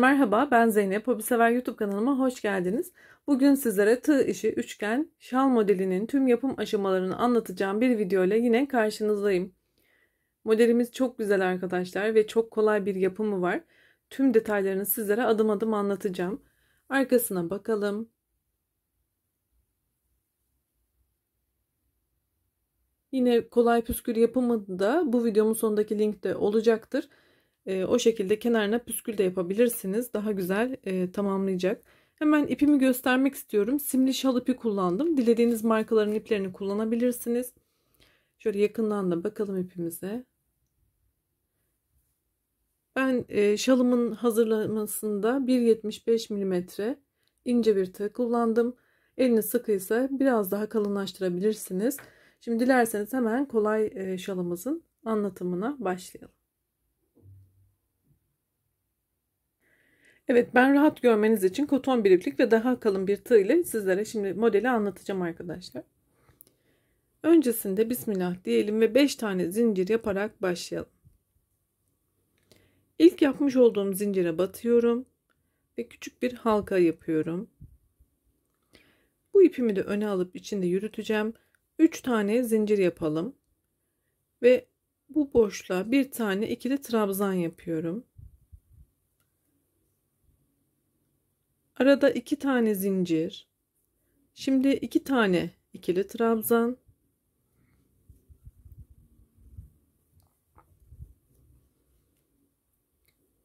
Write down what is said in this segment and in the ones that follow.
Merhaba ben Zeynep. sever YouTube kanalıma hoş geldiniz. Bugün sizlere tığ işi üçgen şal modelinin tüm yapım aşamalarını anlatacağım bir video ile yine karşınızdayım. Modelimiz çok güzel arkadaşlar ve çok kolay bir yapımı var. Tüm detaylarını sizlere adım adım anlatacağım. Arkasına bakalım. Yine kolay püskür yapımı da bu videomun sonundaki linkte olacaktır. Ee, o şekilde kenarına püskül de yapabilirsiniz. Daha güzel e, tamamlayacak. Hemen ipimi göstermek istiyorum. Simli şal ipi kullandım. Dilediğiniz markaların iplerini kullanabilirsiniz. Şöyle yakından da bakalım ipimize. Ben e, şalımın hazırlamasında 1.75 mm ince bir tığ kullandım. Eliniz sıkıysa biraz daha kalınlaştırabilirsiniz. Şimdi dilerseniz hemen kolay e, şalımızın anlatımına başlayalım. Evet ben rahat görmeniz için koton biriklik ve daha kalın bir tığ ile sizlere şimdi modeli anlatacağım arkadaşlar. Öncesinde bismillah diyelim ve 5 tane zincir yaparak başlayalım. İlk yapmış olduğum zincire batıyorum ve küçük bir halka yapıyorum. Bu ipimi de öne alıp içinde yürüteceğim. 3 tane zincir yapalım. Ve bu boşluğa bir tane ikili trabzan yapıyorum. Arada iki tane zincir. Şimdi iki tane ikili trabzan.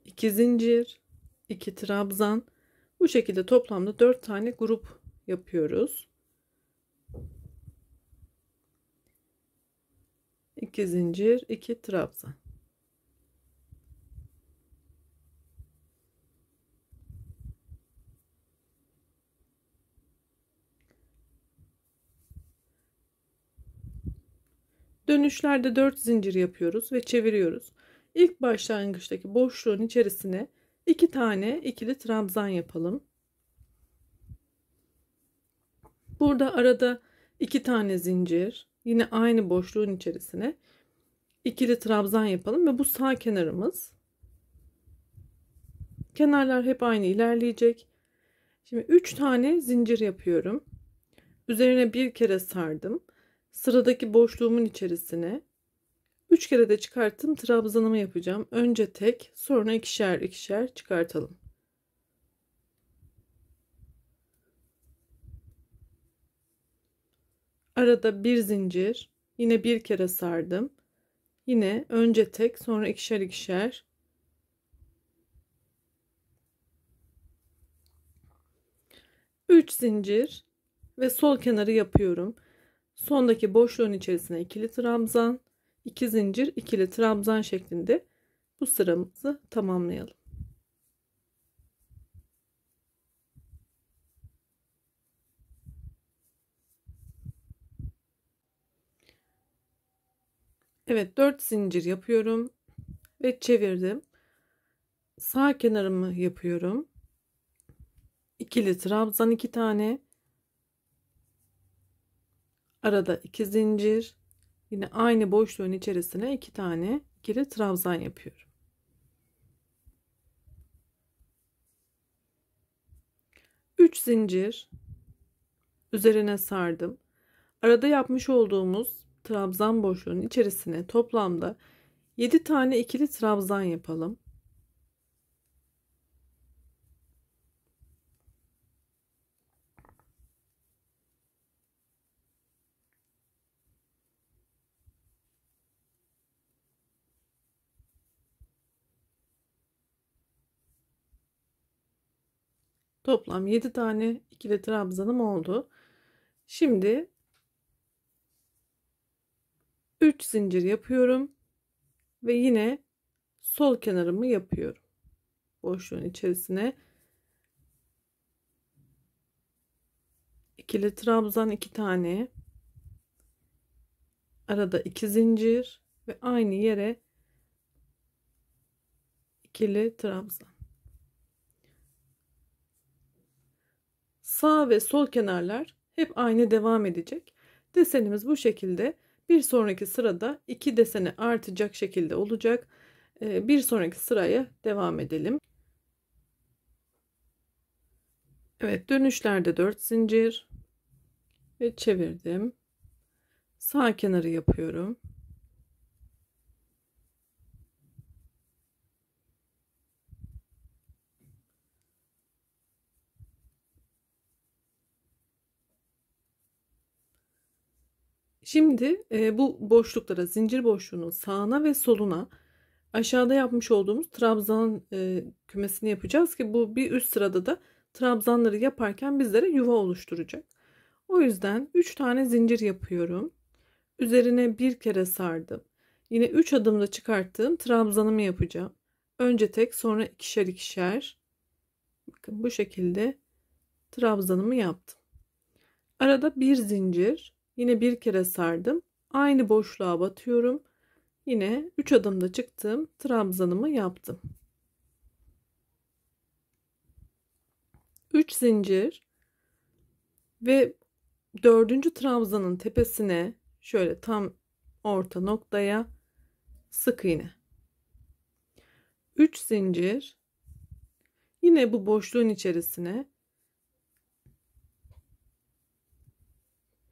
iki zincir, iki trabzan. Bu şekilde toplamda dört tane grup yapıyoruz. İki zincir, iki trabzan. Dönüşlerde 4 zincir yapıyoruz ve çeviriyoruz. İlk başlangıçtaki boşluğun içerisine 2 iki tane ikili trabzan yapalım. Burada arada 2 tane zincir yine aynı boşluğun içerisine ikili trabzan yapalım ve bu sağ kenarımız. Kenarlar hep aynı ilerleyecek. Şimdi 3 tane zincir yapıyorum. Üzerine bir kere sardım sıradaki boşluğumun içerisine 3 kere de çıkarttım trabzanımı yapacağım. Önce tek sonra ikişer ikişer çıkartalım. Arada bir zincir yine bir kere sardım. Yine önce tek sonra ikişer ikişer Üç zincir ve sol kenarı yapıyorum. Sondaki boşluğun içerisine ikili trabzan, 2 zincir, ikili trabzan şeklinde bu sıramızı tamamlayalım. Evet 4 zincir yapıyorum ve çevirdim. Sağ kenarımı yapıyorum. İkili trabzan 2 iki tane arada iki zincir yine aynı boşluğun içerisine iki tane ikili trabzan yapıyorum üç zincir üzerine sardım arada yapmış olduğumuz trabzan boşluğunun içerisine toplamda 7 tane ikili trabzan yapalım Toplam 7 tane ikili trabzanım oldu. Şimdi 3 zincir yapıyorum ve yine sol kenarımı yapıyorum. Boşluğun içerisine ikili trabzan 2 iki tane arada 2 zincir ve aynı yere ikili trabzan sağ ve sol kenarlar hep aynı devam edecek. Desenimiz bu şekilde. Bir sonraki sırada iki desene artacak şekilde olacak. Ee, bir sonraki sıraya devam edelim. Evet dönüşlerde 4 zincir ve çevirdim. Sağ kenarı yapıyorum. Şimdi e, bu boşluklara zincir boşluğunun sağına ve soluna aşağıda yapmış olduğumuz trabzan e, kümesini yapacağız ki bu bir üst sırada da trabzanları yaparken bizlere yuva oluşturacak. O yüzden 3 tane zincir yapıyorum. Üzerine bir kere sardım. Yine 3 adımda çıkarttığım trabzanımı yapacağım. Önce tek sonra ikişer ikişer. Bakın bu şekilde trabzanımı yaptım. Arada bir zincir Yine bir kere sardım. Aynı boşluğa batıyorum. Yine 3 adımda çıktım, trabzanımı yaptım. 3 zincir ve 4. trabzanın tepesine şöyle tam orta noktaya sık iğne. 3 zincir yine bu boşluğun içerisine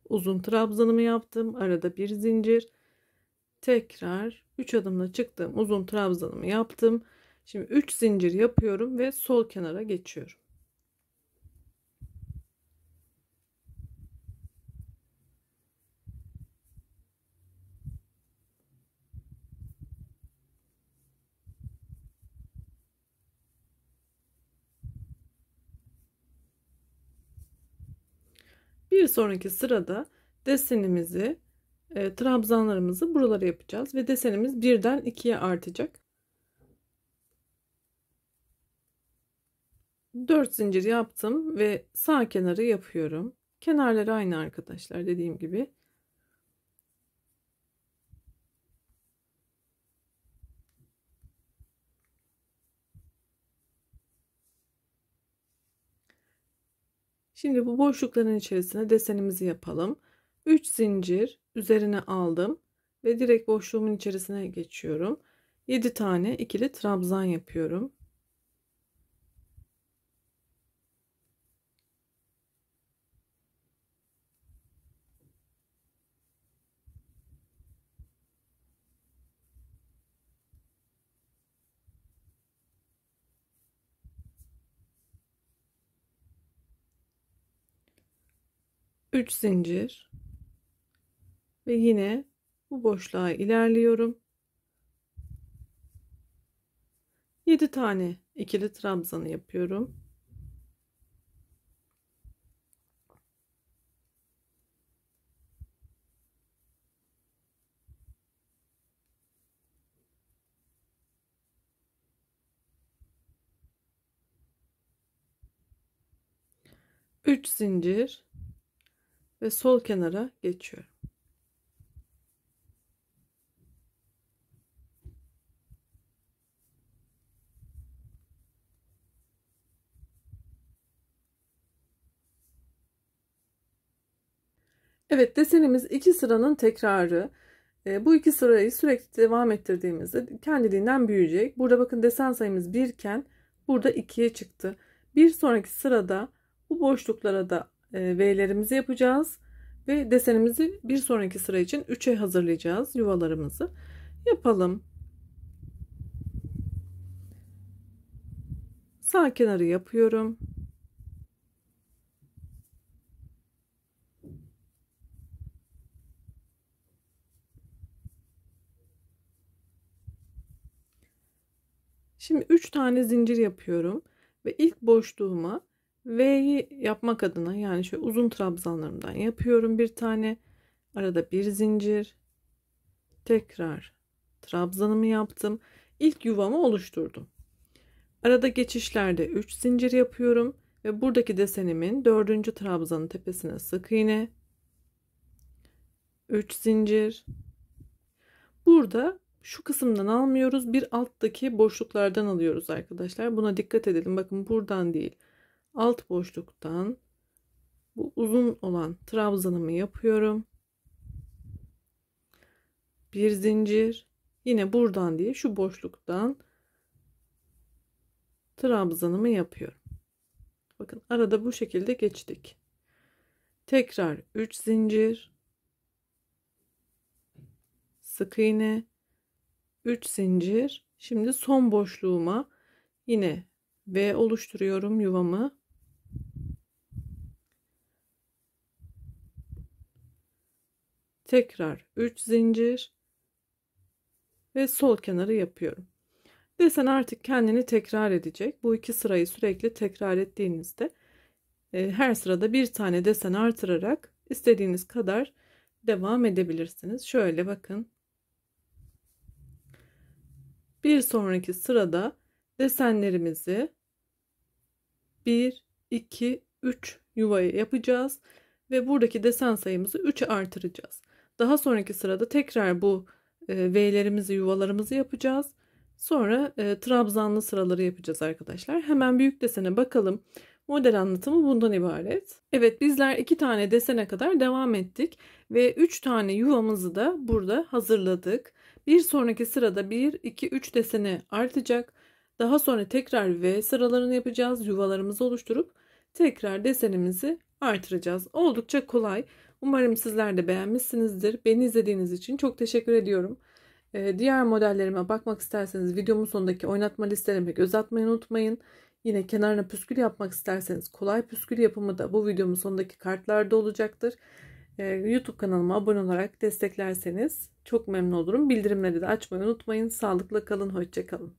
uzun trabzanımı yaptım. Arada bir zincir. Tekrar 3 adımla çıktım. Uzun trabzanımı yaptım. Şimdi 3 zincir yapıyorum ve sol kenara geçiyorum. Bir sonraki sırada desenimizi e, trabzanlarımızı buralara yapacağız ve desenimiz birden ikiye artacak. 4 zincir yaptım ve sağ kenarı yapıyorum. Kenarları aynı arkadaşlar dediğim gibi. Şimdi bu boşlukların içerisine desenimizi yapalım. 3 zincir üzerine aldım ve direkt boşluğumun içerisine geçiyorum. 7 tane ikili trabzan yapıyorum. 3 zincir ve yine bu boşluğa ilerliyorum. 7 tane ikili trabzanı yapıyorum. Üç zincir ve sol kenara geçiyorum. Evet desenimiz iki sıranın tekrarı. E, bu iki sırayı sürekli devam ettirdiğimizde kendiliğinden büyüyecek. Burada bakın desen sayımız 1 iken burada 2'ye çıktı. Bir sonraki sırada bu boşluklara da e, V'lerimizi yapacağız. Ve desenimizi bir sonraki sıra için 3'e hazırlayacağız yuvalarımızı. Yapalım. Sağ kenarı yapıyorum. Şimdi 3 tane zincir yapıyorum ve ilk boşluğuma V'yi yapmak adına yani şöyle uzun trabzanlarımdan yapıyorum bir tane. Arada bir zincir. Tekrar trabzanımı yaptım. İlk yuvamı oluşturdum. Arada geçişlerde 3 zincir yapıyorum ve buradaki desenimin 4. trabzanın tepesine sık iğne 3 zincir. Burada şu kısımdan almıyoruz. Bir alttaki boşluklardan alıyoruz arkadaşlar. Buna dikkat edelim. Bakın buradan değil alt boşluktan bu uzun olan trabzanımı yapıyorum. Bir zincir yine buradan diye şu boşluktan trabzanımı yapıyorum. Bakın arada bu şekilde geçtik. Tekrar 3 zincir sık iğne 3 zincir. Şimdi son boşluğuma yine V oluşturuyorum yuvamı. tekrar 3 zincir ve sol kenarı yapıyorum. Desen artık kendini tekrar edecek. Bu iki sırayı sürekli tekrar ettiğinizde e, her sırada bir tane desen artırarak istediğiniz kadar devam edebilirsiniz. Şöyle bakın. Bir sonraki sırada desenlerimizi 1, 2, 3 yuvaya yapacağız ve buradaki desen sayımızı 3'e artıracağız. Daha sonraki sırada tekrar bu e, V'lerimizi yuvalarımızı yapacağız. Sonra e, trabzanlı sıraları yapacağız arkadaşlar. Hemen büyük desene bakalım. Model anlatımı bundan ibaret. Evet bizler iki tane desene kadar devam ettik. Ve üç tane yuvamızı da burada hazırladık. Bir sonraki sırada 1, 2, 3 desene artacak. Daha sonra tekrar V sıralarını yapacağız. Yuvalarımızı oluşturup tekrar desenimizi artıracağız. Oldukça kolay. Umarım sizler de beğenmişsinizdir. Beni izlediğiniz için çok teşekkür ediyorum. Ee, diğer modellerime bakmak isterseniz videomun sonundaki oynatma listelerime göz atmayı unutmayın. Yine kenarına püskül yapmak isterseniz kolay püskül yapımı da bu videomun sonundaki kartlarda olacaktır. Ee, YouTube kanalıma abone olarak desteklerseniz çok memnun olurum. Bildirimleri de açmayı unutmayın. Sağlıkla kalın, hoşçakalın.